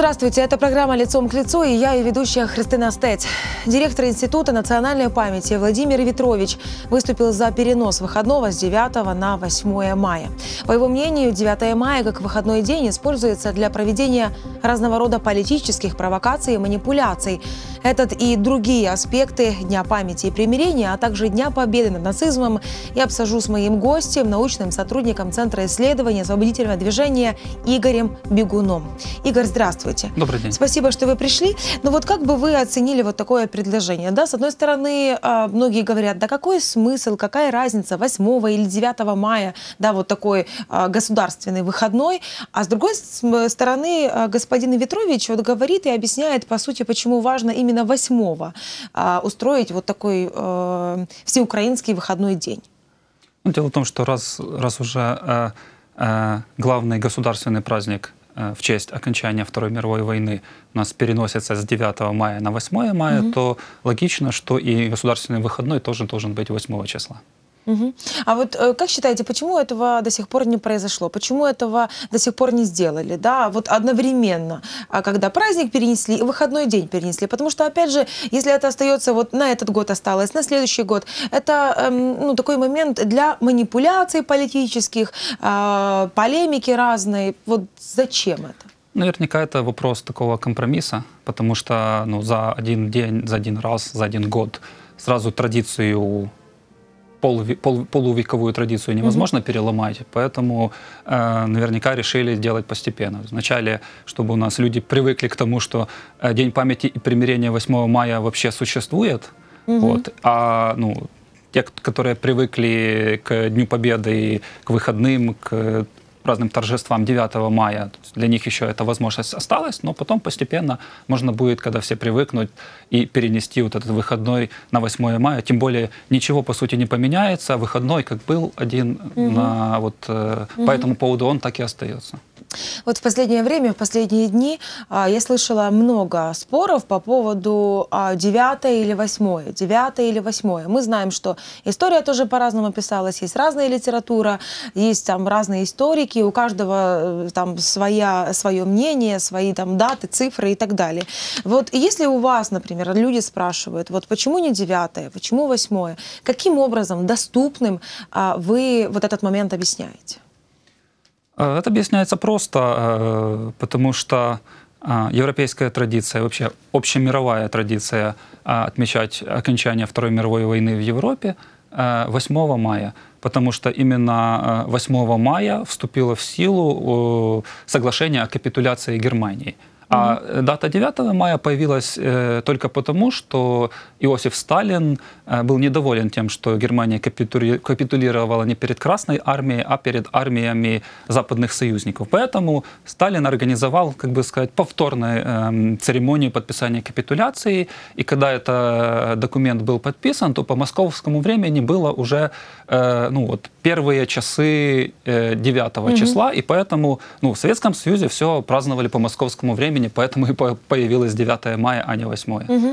Здравствуйте, это программа «Лицом к лицу» и я, и ведущая Христина Стец. Директор Института национальной памяти Владимир Ветрович выступил за перенос выходного с 9 на 8 мая. По его мнению, 9 мая как выходной день используется для проведения разного рода политических провокаций и манипуляций. Этот и другие аспекты Дня памяти и примирения, а также Дня победы над нацизмом я обсажу с моим гостем, научным сотрудником Центра исследования освободительного движения Игорем Бегуном. Игорь, здравствуйте здравствуйте. Добрый день. Спасибо, что вы пришли. Но ну вот как бы вы оценили вот такое предложение? Да, с одной стороны, а, многие говорят, да какой смысл, какая разница 8 или 9 мая, да, вот такой а, государственный выходной. А с другой стороны, а, господин Ветрович вот говорит и объясняет, по сути, почему важно именно 8 устроить вот такой всеукраинский выходной день. Ну, дело в том, что раз, раз уже главный государственный праздник Э, в честь окончания Второй мировой войны у нас переносится с 9 мая на 8 мая, угу. то логично, что и государственный выходной тоже должен быть 8 числа. Угу. А вот э, как считаете, почему этого до сих пор не произошло? Почему этого до сих пор не сделали? Да, вот одновременно, а, когда праздник перенесли и выходной день перенесли. Потому что, опять же, если это остается вот на этот год осталось, на следующий год, это эм, ну, такой момент для манипуляций политических, э, полемики разной. Вот зачем это? Наверняка это вопрос такого компромисса, потому что ну, за один день, за один раз, за один год сразу традицию полуви, пол, полувековую традицию невозможно mm-hmm. переломать, поэтому э, наверняка решили делать постепенно. Вначале, чтобы у нас люди привыкли к тому, что э, День памяти и примирения 8 мая вообще существует, mm-hmm. вот, а ну, те, которые привыкли к Дню Победы, и к выходным, к разным торжествам 9 мая, для них еще эта возможность осталась, но потом постепенно можно будет, когда все привыкнут, и перенести вот этот выходной на 8 мая. Тем более ничего, по сути, не поменяется. Выходной, как был один, угу. на, вот, угу. по этому поводу он так и остается. Вот в последнее время, в последние дни а, я слышала много споров по поводу 9 а, или 8. 9 или 8. Мы знаем, что история тоже по-разному писалась. Есть разная литература, есть там разные историки, у каждого э, там своя, свое мнение, свои там даты, цифры и так далее. Вот если у вас, например, люди спрашивают, вот почему не 9, почему 8, каким образом доступным а, вы вот этот момент объясняете? Э, это объясняется просто, э, потому что э, европейская традиция, вообще общемировая традиция отмечать окончание Второй мировой войны в Европе 8 мая, потому что именно 8 мая вступило в силу соглашение о капитуляции Германии – а э, дата 9 мая появилась э, только потому, что Иосиф Сталин э, был недоволен тем, что Германия капитулировала не перед Красной армией, а перед армиями западных союзников. Поэтому Сталин организовал, как бы сказать, повторную эм, церемонию подписания капитуляции. И когда этот документ был подписан, то по московскому времени было уже ну, вот, первые часы э, 9 mm-hmm. числа. И поэтому ну, в Советском Союзе все праздновали по московскому времени времени, поэтому и появилось 9 мая, а не 8. Угу.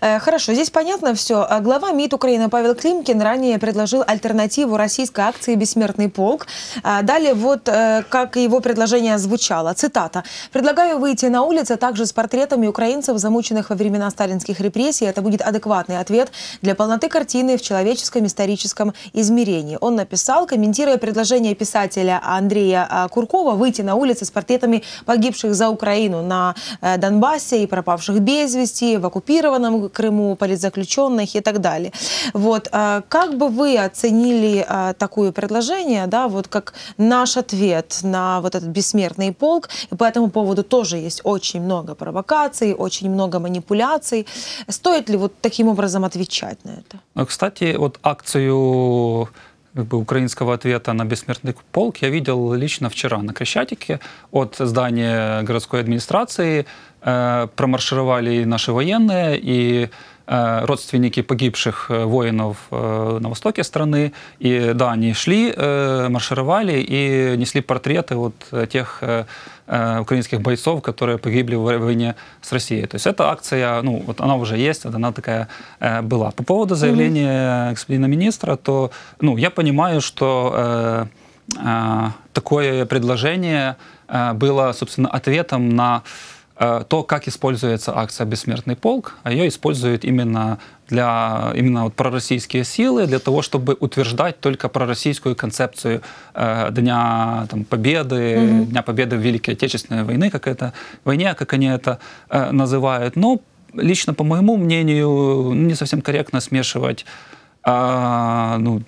Э, хорошо, здесь понятно все. А глава МИД Украины Павел Климкин ранее предложил альтернативу российской акции «Бессмертный полк». А далее вот э, как его предложение звучало. Цитата. «Предлагаю выйти на улицы также с портретами украинцев, замученных во времена сталинских репрессий. Это будет адекватный ответ для полноты картины в человеческом историческом измерении». Он написал, комментируя предложение писателя Андрея а, Куркова выйти на улицы с портретами погибших за Украину на Э, Донбассе, и пропавших без вести, в оккупированном Крыму, политзаключенных и так далее. Вот. Э, как бы вы оценили э, такое предложение, да, вот как наш ответ на вот этот бессмертный полк? И по этому поводу тоже есть очень много провокаций, очень много манипуляций. Стоит ли вот таким образом отвечать на это? Ну, кстати, вот акцию как бы, украинского ответа на бессмертный полк я видел лично вчера на Крещатике от здания городской администрации. Э, промаршировали наши военные и Э, родственники погибших э, воинов э, на востоке страны. И да, они шли, маршировали и несли портреты вот тех украинских бойцов, которые погибли в войне с Россией. То есть эта акция, ну, вот она уже есть, вот она такая э, была. По поводу заявления mm-hmm. господина министра, то, ну, я понимаю, что э, э, такое предложение э, было, собственно, ответом на Э, то, как используется акция «Бессмертный полк», а ее используют именно для именно вот пророссийские силы, для того, чтобы утверждать только пророссийскую концепцию э, Дня там, Победы, mm-hmm. Дня Победы в Великой Отечественной войне как это, войне, как они это э, называют. Но лично, по моему мнению, не совсем корректно смешивать а, ну,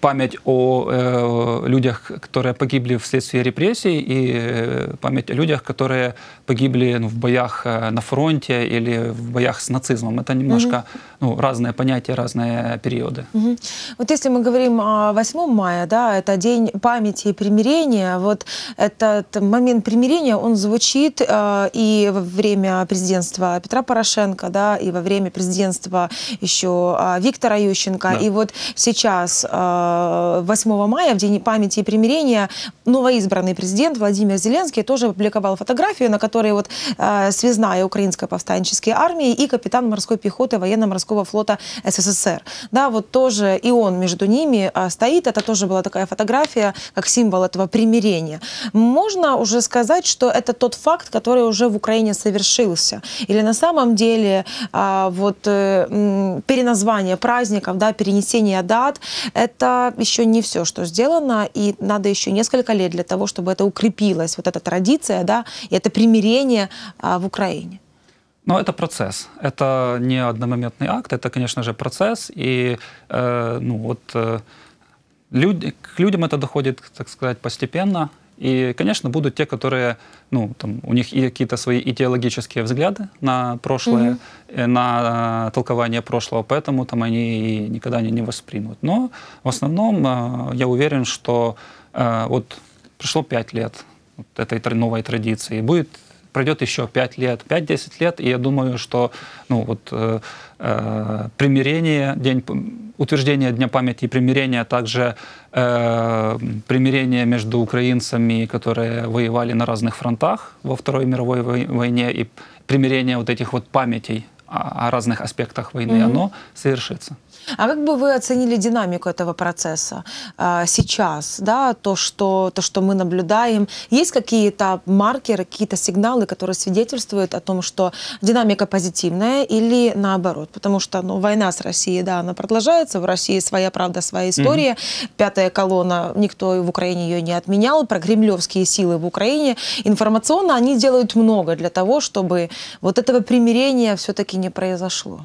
память о э, людях, которые погибли вследствие репрессий, и э, память о людях, которые погибли ну, в боях э, на фронте или в боях с нацизмом. Это немножко угу. ну, разные понятия, разные периоды. Угу. Вот если мы говорим о 8 мая, да, это день памяти и примирения, вот этот момент примирения, он звучит э, и во время президентства Петра Порошенко, да, и во время президентства еще э, Виктора Ющенко, да. И вот сейчас, 8 э, мая, в День памяти и примирения, новоизбранный президент Владимир Зеленский тоже опубликовал фотографию, на которой вот э, связная украинской повстанческой армии и капитан морской пехоты военно-морского флота СССР. Да, вот тоже и он между ними э, стоит. Это тоже была такая фотография, как символ этого примирения. Можно уже сказать, что это тот факт, который уже в Украине совершился. Или на самом деле вот переназвание праздников, да, перенесение дат, это еще не все, что сделано, и надо еще несколько лет для того, чтобы это укрепилось, вот эта традиция, да, и это примирение а, в Украине. Но это процесс. Это не одномоментный акт, это, конечно же, процесс. И э, ну, вот, э, люд, к людям это доходит, так сказать, постепенно. И, конечно, будут те, которые, ну, там, у них и какие-то свои идеологические взгляды на прошлое, mm-hmm. на э, толкование прошлого, поэтому там они никогда не, не воспримут. Но в основном э, я уверен, что вот пришло пять лет вот этой новой традиции, и будет пройдет еще 5 лет, 5-10 лет, и я думаю, что ну, вот, э, э, примирение, день, утверждение Дня памяти и примирение, а также э, примирение между украинцами, которые воевали на разных фронтах во Второй мировой войне, и примирение вот этих вот памятей о, о разных аспектах войны, mm-hmm. оно совершится. А как бы вы оценили динамику этого процесса э, сейчас, да, то что, то, что мы наблюдаем? Есть какие-то маркеры, какие-то сигналы, которые свидетельствуют о том, что динамика позитивная или наоборот? Потому что ну, война с Россией, да, она продолжается, в России своя правда, своя история, mm-hmm. пятая колонна, никто в Украине ее не отменял, про кремлевские силы в Украине информационно они делают много для того, чтобы вот этого примирения все-таки не произошло.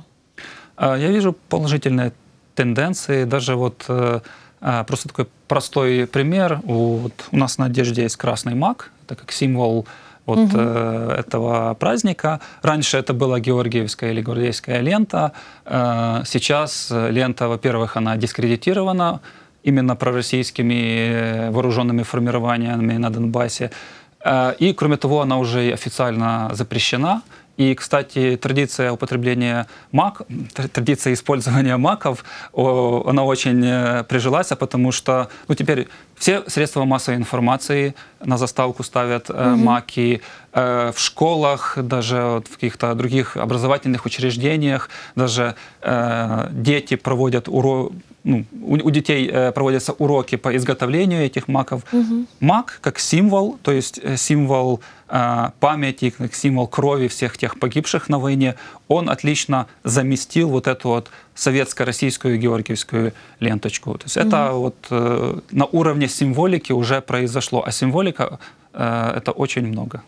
А, я вижу положительные тенденции. Даже вот э, а, просто такой простой пример. Вот у нас на одежде есть красный маг, это как символ вот угу. этого праздника. Раньше это была георгиевская или гвардейская лента. Э, сейчас лента, во-первых, она дискредитирована именно пророссийскими вооруженными формированиями на Донбассе. и, кроме того, она уже официально запрещена. И, кстати, традиция употребления мак, традиция использования маков, она очень э, прижилась, а потому что ну, теперь все средства массовой информации на заставку ставят угу. маки, э, в школах, даже в каких-то других образовательных учреждениях, даже дети проводят уроки, ну, у, детей проводятся уроки по изготовлению этих маков. Угу. Мак как символ, то есть символ Э, память, их символ крови всех тех погибших на войне, он отлично заместил вот эту вот советско-российскую георгиевскую ленточку. То есть угу. это вот э, на уровне символики уже произошло, а символика э, это очень много.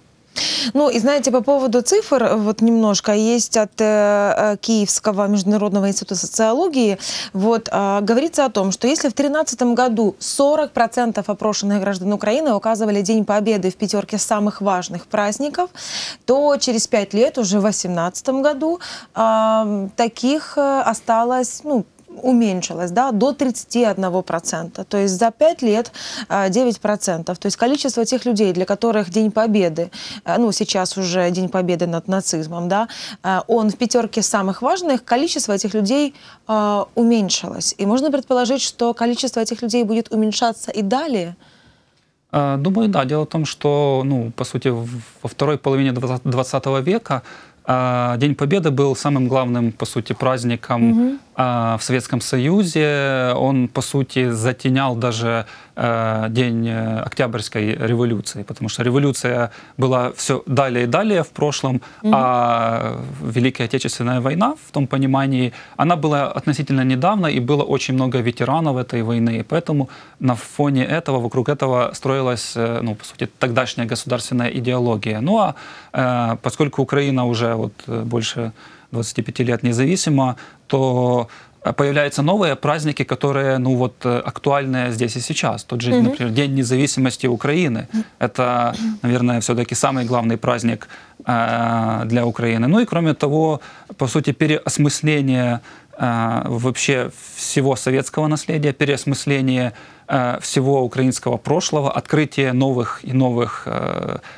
Ну и знаете, по поводу цифр, вот немножко есть от э, э Киевского международного института социологии, вот э, говорится о том, что если в 2013 году 40% опрошенных граждан Украины указывали День Победы в пятерке самых важных праздников, то через 5 лет, уже в 2018 году, э, таких осталось, ну, уменьшилось да, до 31%. То есть за 5 лет 9%. Э, То есть количество тех людей, для которых День Победы, э, ну сейчас уже День Победы над нацизмом, да, э, он в пятерке самых важных, количество этих людей уменьшилось. И можно предположить, что количество этих людей будет уменьшаться и далее? Думаю, да. Дело в том, что, ну, по сути, во второй половине 20 века а, день Победы был самым главным, по сути, праздником угу. в Советском Союзе. Он, по сути, затенял даже э, день э, Октябрьской революции, потому что революция была все далее и далее в прошлом, угу. а Великая Отечественная война, в том понимании, она была относительно недавно, и было очень много ветеранов этой войны, и поэтому на фоне этого, вокруг этого строилась, э, ну, по сути, тогдашняя государственная идеология. Ну а поскольку Украина уже вот э, больше 25 лет независимо, то э, появляются новые праздники, которые, ну вот, э, актуальны здесь и сейчас. Тот же, например, День независимости Украины. Это, наверное, все-таки самый главный праздник для Украины. Ну и кроме того, по сути, переосмысление вообще всего советского наследия, переосмысление всего украинского прошлого, открытие новых и новых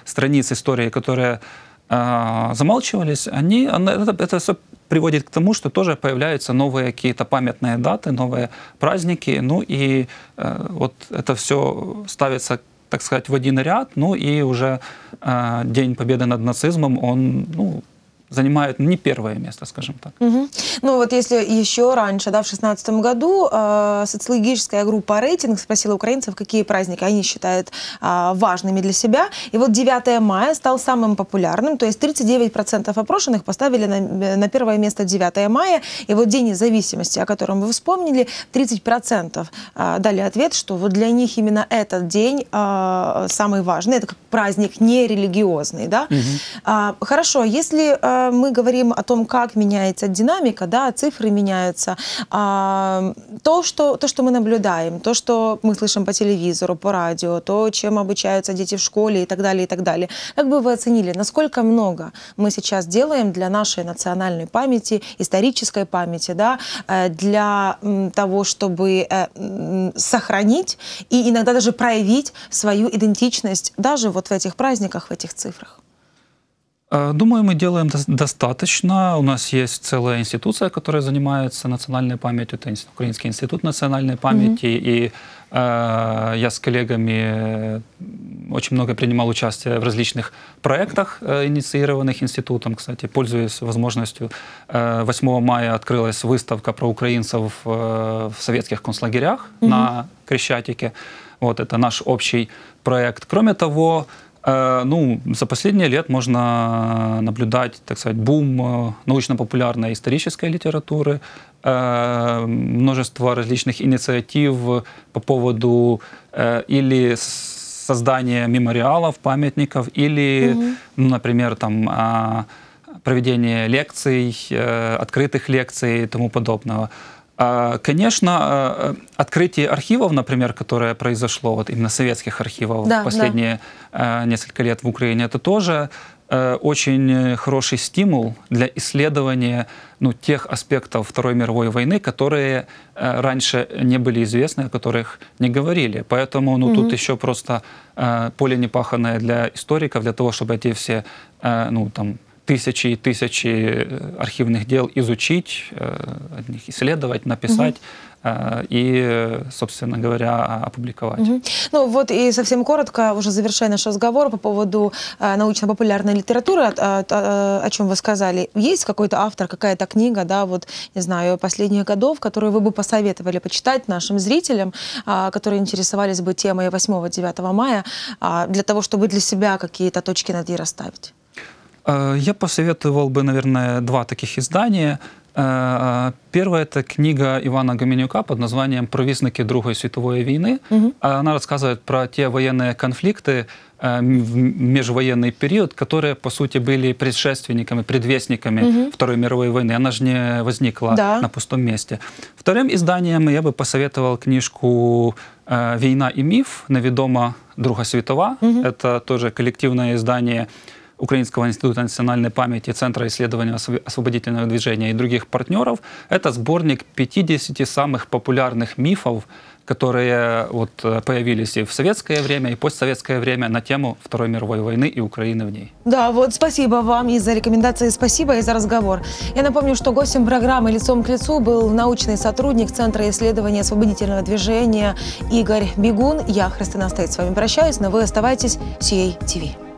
страниц истории, которые а, замалчивались, они, это, это все приводит к тому, что тоже появляются новые какие-то памятные даты, новые праздники, ну и э, вот это все ставится, так сказать, в один ряд, ну и уже э, День Победы над нацизмом, он, ну, занимают не первое место, скажем так. Угу. Ну вот если еще раньше, да, в 2016 году э, социологическая группа «Рейтинг» спросила украинцев, какие праздники они считают э, важными для себя. И вот 9 мая стал самым популярным, то есть 39% опрошенных поставили на, на первое место 9 мая. И вот День независимости, о котором вы вспомнили, 30% э, а, дали ответ, что вот для них именно этот день э, самый важный. Это как праздник нерелигиозный, да. Угу. Э, хорошо, если... Э, мы говорим о том, как меняется динамика, да, цифры меняются, а, то, что, то, что мы наблюдаем, то, что мы слышим по телевизору, по радио, то, чем обучаются дети в школе и так далее, и так далее. Как бы вы оценили, насколько много мы сейчас делаем для нашей национальной памяти, исторической памяти, да, э, для того, чтобы э, сохранить и иногда даже проявить свою идентичность даже вот в этих праздниках, в этих цифрах? Э, думаю, мы делаем достаточно. У нас есть целая институция, которая занимается национальной памятью. Это Украинский институт национальной памяти. Mm -hmm. И э, я с коллегами очень много принимал участие в различных проектах, э, инициированных институтом. Кстати, пользуясь возможностью, э, 8 мая открылась выставка про украинцев э, в советских концлагерях mm -hmm. на Крещатике. Вот это наш общий проект. Кроме того, Э, ну, за последние лет можно наблюдать, так сказать, бум э, научно-популярной исторической литературы, э, множество различных инициатив по поводу или создания мемориалов, памятников, или, угу. ну, например, там а, проведение лекций, открытых лекций и тому подобного. А, конечно, а, а, открытие архивов, например, которое произошло, вот именно советских архивов да, последние да. несколько лет в Украине, это тоже очень хороший стимул для исследования ну, тех аспектов Второй мировой войны, которые раньше не были известны, о которых не говорили. Поэтому ну, угу. тут еще просто поле непаханное для историков, для того, чтобы эти все ну, там, тысячи и тысячи э, архивных дел изучить, э, исследовать, написать. Угу и, собственно говоря, опубликовать. Угу. Ну вот и совсем коротко, уже завершая наш разговор по поводу э, научно-популярной литературы, о, о, о, чем вы сказали. Есть какой-то автор, какая-то книга, да, вот, не знаю, последних годов, которую вы бы посоветовали почитать нашим зрителям, э, которые интересовались бы темой 8-9 мая, э, для того, чтобы для себя какие-то точки над «и» расставить? Э, я посоветовал бы, наверное, два таких издания. Э, э, Первая это книга Ивана Гаменюка под названием «Провизнаки Другой Световой войны». Угу. Она рассказывает про те военные конфликты в межвоенный период, которые, по сути, были предшественниками, предвестниками угу. Второй мировой войны. Она же не возникла да. на пустом месте. Вторым изданием я бы посоветовал книжку «Война и миф» невідома Друга Светова. Угу. Это тоже коллективное издание Украинского института национальной памяти, Центра исследования освободительного движения и других партнеров. Это сборник 50 самых популярных мифов, которые вот, э, появились и в советское время, и постсоветское время на тему Второй мировой войны и Украины в ней. Да, вот спасибо вам и за рекомендации, спасибо и за разговор. Я напомню, что гостем программы «Лицом к лицу» был научный сотрудник Центра исследования освободительного движения Игорь Бегун. Я, Христина Стоит, с вами прощаюсь, но вы оставайтесь с ей ТВ.